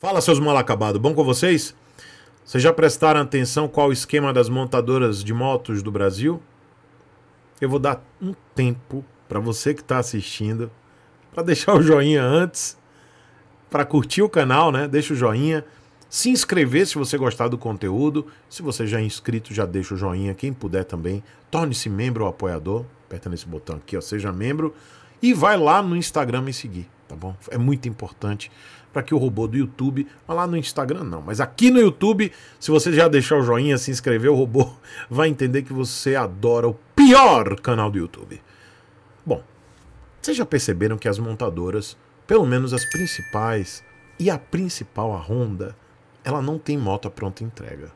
Fala, seus mal acabados, bom com vocês? Vocês já prestaram atenção qual o esquema das montadoras de motos do Brasil? Eu vou dar um tempo para você que está assistindo, para deixar o joinha antes, para curtir o canal, né? Deixa o joinha, se inscrever se você gostar do conteúdo. Se você já é inscrito, já deixa o joinha. Quem puder também, torne-se membro ou apoiador, aperta nesse botão aqui, ó, seja membro e vai lá no Instagram me seguir, tá bom? É muito importante para que o robô do YouTube, lá no Instagram não, mas aqui no YouTube, se você já deixar o joinha, se inscrever, o robô vai entender que você adora o pior canal do YouTube. Bom, vocês já perceberam que as montadoras, pelo menos as principais, e a principal, a Honda, ela não tem moto pronta entrega.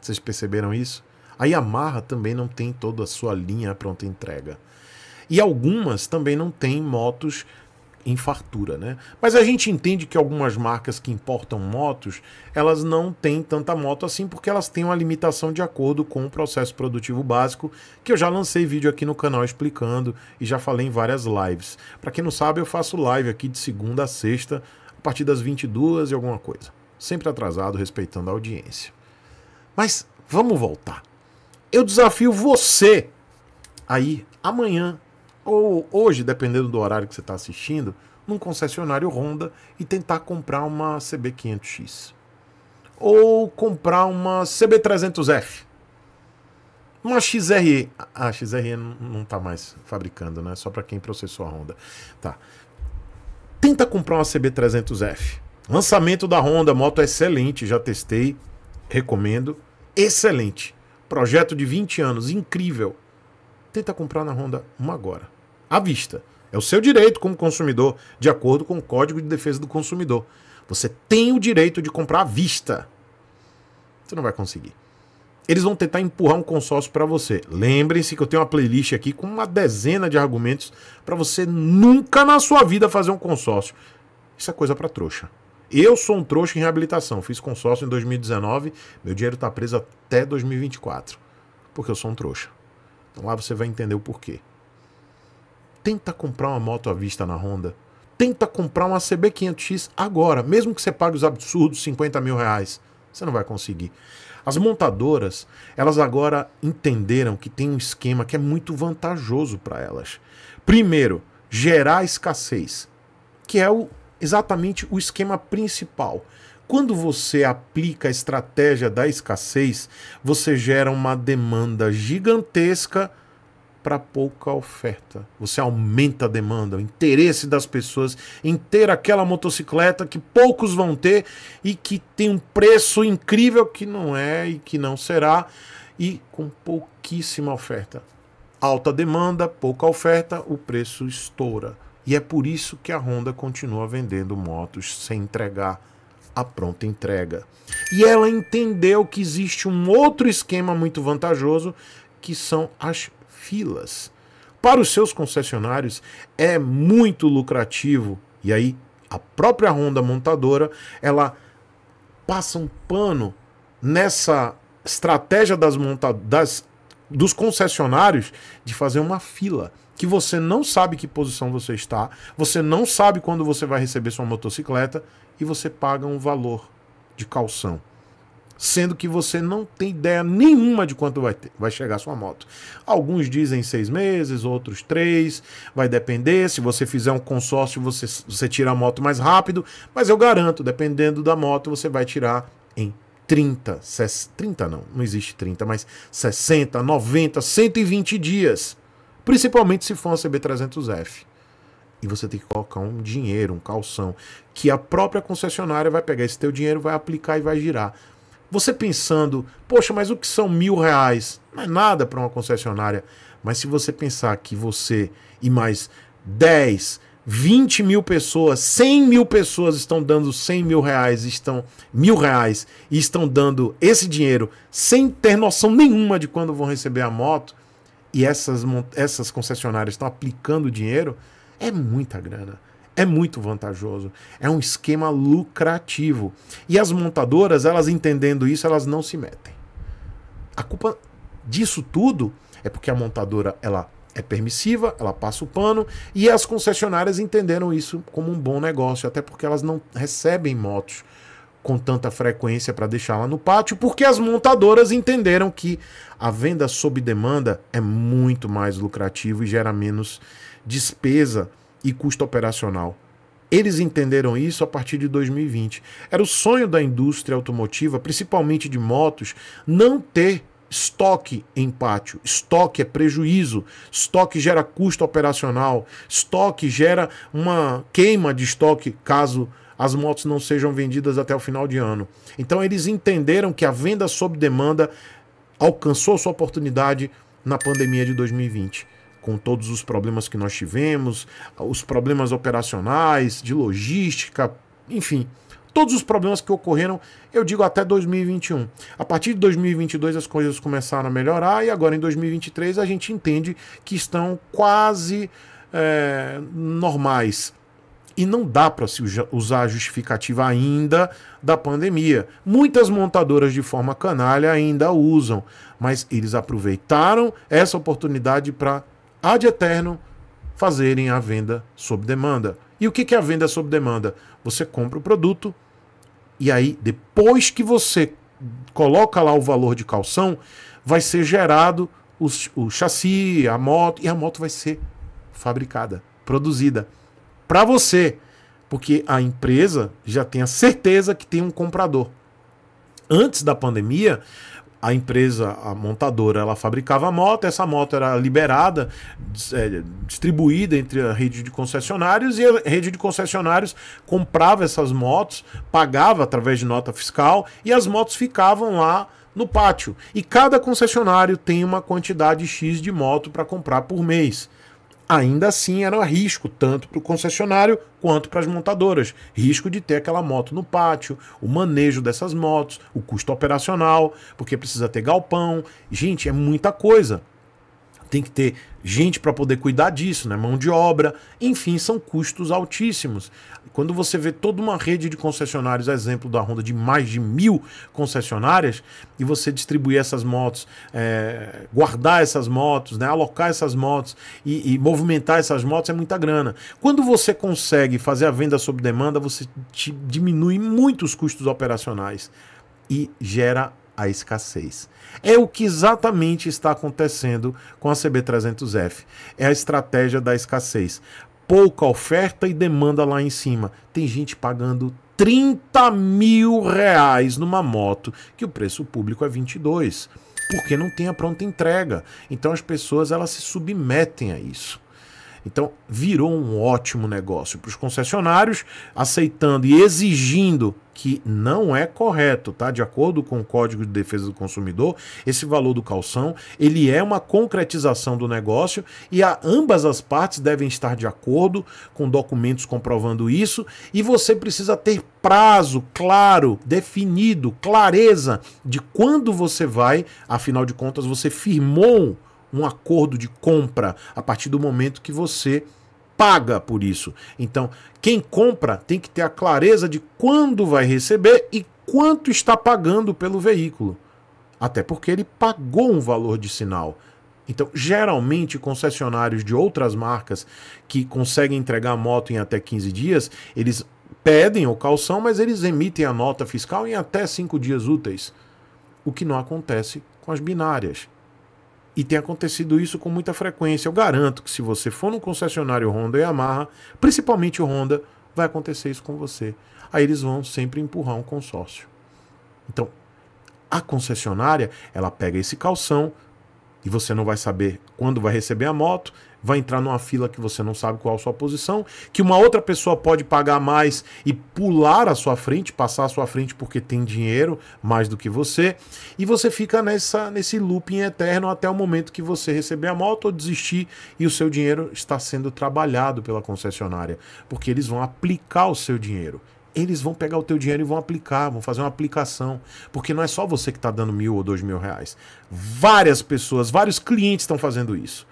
Vocês perceberam isso? A Yamaha também não tem toda a sua linha pronta entrega. E algumas também não têm motos em fartura, né? Mas a gente entende que algumas marcas que importam motos, elas não têm tanta moto assim porque elas têm uma limitação de acordo com o processo produtivo básico, que eu já lancei vídeo aqui no canal explicando e já falei em várias lives. Para quem não sabe, eu faço live aqui de segunda a sexta, a partir das 22 e alguma coisa. Sempre atrasado, respeitando a audiência. Mas vamos voltar. Eu desafio você aí amanhã ou hoje, dependendo do horário que você está assistindo, num concessionário Honda e tentar comprar uma CB500X. Ou comprar uma CB300F. Uma XRE. Ah, a XRE não está mais fabricando, né? Só para quem processou a Honda. Tá. Tenta comprar uma CB300F. Lançamento da Honda, moto excelente, já testei, recomendo. Excelente. Projeto de 20 anos, incrível. Tenta comprar na Honda uma agora à vista. É o seu direito como consumidor, de acordo com o Código de Defesa do Consumidor. Você tem o direito de comprar à vista. Você não vai conseguir. Eles vão tentar empurrar um consórcio para você. Lembrem-se que eu tenho uma playlist aqui com uma dezena de argumentos para você nunca na sua vida fazer um consórcio. Isso é coisa para trouxa. Eu sou um trouxa em reabilitação. Fiz consórcio em 2019, meu dinheiro está preso até 2024, porque eu sou um trouxa. Então lá você vai entender o porquê. Tenta comprar uma moto à vista na Honda. Tenta comprar uma CB500X agora, mesmo que você pague os absurdos 50 mil reais. Você não vai conseguir. As montadoras, elas agora entenderam que tem um esquema que é muito vantajoso para elas. Primeiro, gerar escassez, que é o, exatamente o esquema principal. Quando você aplica a estratégia da escassez, você gera uma demanda gigantesca para pouca oferta. Você aumenta a demanda, o interesse das pessoas em ter aquela motocicleta que poucos vão ter e que tem um preço incrível que não é e que não será e com pouquíssima oferta. Alta demanda, pouca oferta, o preço estoura. E é por isso que a Honda continua vendendo motos sem entregar a pronta entrega. E ela entendeu que existe um outro esquema muito vantajoso que são as filas. Para os seus concessionários é muito lucrativo. E aí a própria Honda montadora, ela passa um pano nessa estratégia das montadas dos concessionários de fazer uma fila que você não sabe que posição você está, você não sabe quando você vai receber sua motocicleta e você paga um valor de calção sendo que você não tem ideia nenhuma de quanto vai, ter, vai chegar sua moto. Alguns dizem seis meses, outros três, vai depender. Se você fizer um consórcio, você, você tira a moto mais rápido, mas eu garanto, dependendo da moto, você vai tirar em 30, 30 não, não existe 30, mas 60, 90, 120 dias. Principalmente se for uma CB300F. E você tem que colocar um dinheiro, um calção, que a própria concessionária vai pegar esse teu dinheiro, vai aplicar e vai girar. Você pensando, poxa, mas o que são mil reais? Não é nada para uma concessionária. Mas se você pensar que você e mais 10, 20 mil pessoas, 100 mil pessoas estão dando 100 mil reais, estão mil reais e estão dando esse dinheiro sem ter noção nenhuma de quando vão receber a moto e essas, essas concessionárias estão aplicando o dinheiro, é muita grana. É muito vantajoso. É um esquema lucrativo. E as montadoras, elas entendendo isso, elas não se metem. A culpa disso tudo é porque a montadora ela é permissiva, ela passa o pano e as concessionárias entenderam isso como um bom negócio, até porque elas não recebem motos com tanta frequência para deixá-la no pátio, porque as montadoras entenderam que a venda sob demanda é muito mais lucrativo e gera menos despesa e custo operacional. Eles entenderam isso a partir de 2020. Era o sonho da indústria automotiva, principalmente de motos, não ter estoque em pátio. Estoque é prejuízo, estoque gera custo operacional, estoque gera uma queima de estoque caso as motos não sejam vendidas até o final de ano. Então eles entenderam que a venda sob demanda alcançou sua oportunidade na pandemia de 2020 com todos os problemas que nós tivemos, os problemas operacionais, de logística, enfim, todos os problemas que ocorreram, eu digo até 2021. A partir de 2022 as coisas começaram a melhorar e agora em 2023 a gente entende que estão quase é, normais. E não dá para se usar a justificativa ainda da pandemia. Muitas montadoras de forma canalha ainda usam, mas eles aproveitaram essa oportunidade para há de eterno fazerem a venda sob demanda. E o que é a venda sob demanda? Você compra o produto e aí, depois que você coloca lá o valor de calção, vai ser gerado o, o chassi, a moto, e a moto vai ser fabricada, produzida para você, porque a empresa já tem a certeza que tem um comprador. Antes da pandemia, a empresa, a montadora, ela fabricava a moto, essa moto era liberada, é, distribuída entre a rede de concessionários e a rede de concessionários comprava essas motos, pagava através de nota fiscal e as motos ficavam lá no pátio. E cada concessionário tem uma quantidade X de moto para comprar por mês ainda assim era risco tanto para o concessionário quanto para as montadoras. Risco de ter aquela moto no pátio, o manejo dessas motos, o custo operacional, porque precisa ter galpão. Gente, é muita coisa tem que ter gente para poder cuidar disso, né? mão de obra, enfim, são custos altíssimos. Quando você vê toda uma rede de concessionários, exemplo da Honda, de mais de mil concessionárias, e você distribuir essas motos, é, guardar essas motos, né? alocar essas motos e, e, movimentar essas motos é muita grana. Quando você consegue fazer a venda sob demanda, você diminui muito os custos operacionais e gera a escassez. É o que exatamente está acontecendo com a CB300F. É a estratégia da escassez. Pouca oferta e demanda lá em cima. Tem gente pagando 30 mil reais numa moto que o preço público é 22, porque não tem a pronta entrega. Então as pessoas elas se submetem a isso. Então virou um ótimo negócio para os concessionários, aceitando e exigindo que não é correto, tá? De acordo com o Código de Defesa do Consumidor, esse valor do calção, ele é uma concretização do negócio e a, ambas as partes devem estar de acordo com documentos comprovando isso e você precisa ter prazo claro, definido, clareza de quando você vai, afinal de contas você firmou um acordo de compra a partir do momento que você paga por isso. Então, quem compra tem que ter a clareza de quando vai receber e quanto está pagando pelo veículo. Até porque ele pagou um valor de sinal. Então, geralmente, concessionários de outras marcas que conseguem entregar a moto em até 15 dias, eles pedem o calção, mas eles emitem a nota fiscal em até 5 dias úteis. O que não acontece com as binárias. E tem acontecido isso com muita frequência. Eu garanto que se você for no concessionário Honda e Yamaha, principalmente o Honda, vai acontecer isso com você. Aí eles vão sempre empurrar um consórcio. Então, a concessionária, ela pega esse calção, e você não vai saber quando vai receber a moto, vai entrar numa fila que você não sabe qual a sua posição, que uma outra pessoa pode pagar mais e pular à sua frente, passar à sua frente porque tem dinheiro mais do que você, e você fica nessa nesse looping eterno até o momento que você receber a moto ou desistir e o seu dinheiro está sendo trabalhado pela concessionária, porque eles vão aplicar o seu dinheiro eles vão pegar o teu dinheiro e vão aplicar, vão fazer uma aplicação. Porque não é só você que está dando mil ou dois mil reais. Várias pessoas, vários clientes estão fazendo isso.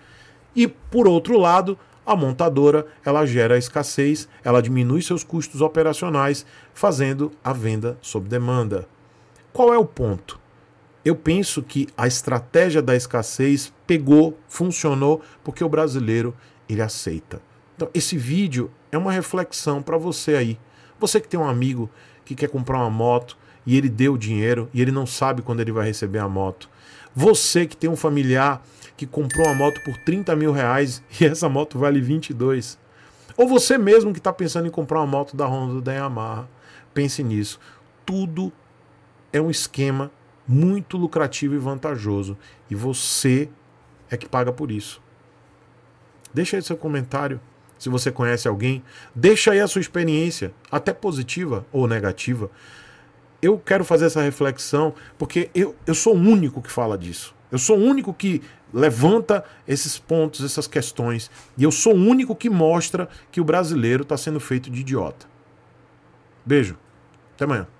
E, por outro lado, a montadora ela gera escassez, ela diminui seus custos operacionais, fazendo a venda sob demanda. Qual é o ponto? Eu penso que a estratégia da escassez pegou, funcionou, porque o brasileiro ele aceita. Então, esse vídeo é uma reflexão para você aí. Você que tem um amigo que quer comprar uma moto e ele deu o dinheiro e ele não sabe quando ele vai receber a moto. Você que tem um familiar que comprou uma moto por 30 mil reais e essa moto vale 22. Ou você mesmo que está pensando em comprar uma moto da Honda da Yamaha. Pense nisso. Tudo é um esquema muito lucrativo e vantajoso. E você é que paga por isso. Deixa aí seu comentário se você conhece alguém, deixa aí a sua experiência, até positiva ou negativa. Eu quero fazer essa reflexão porque eu, eu sou o único que fala disso. Eu sou o único que levanta esses pontos, essas questões. E eu sou o único que mostra que o brasileiro está sendo feito de idiota. Beijo. Até amanhã.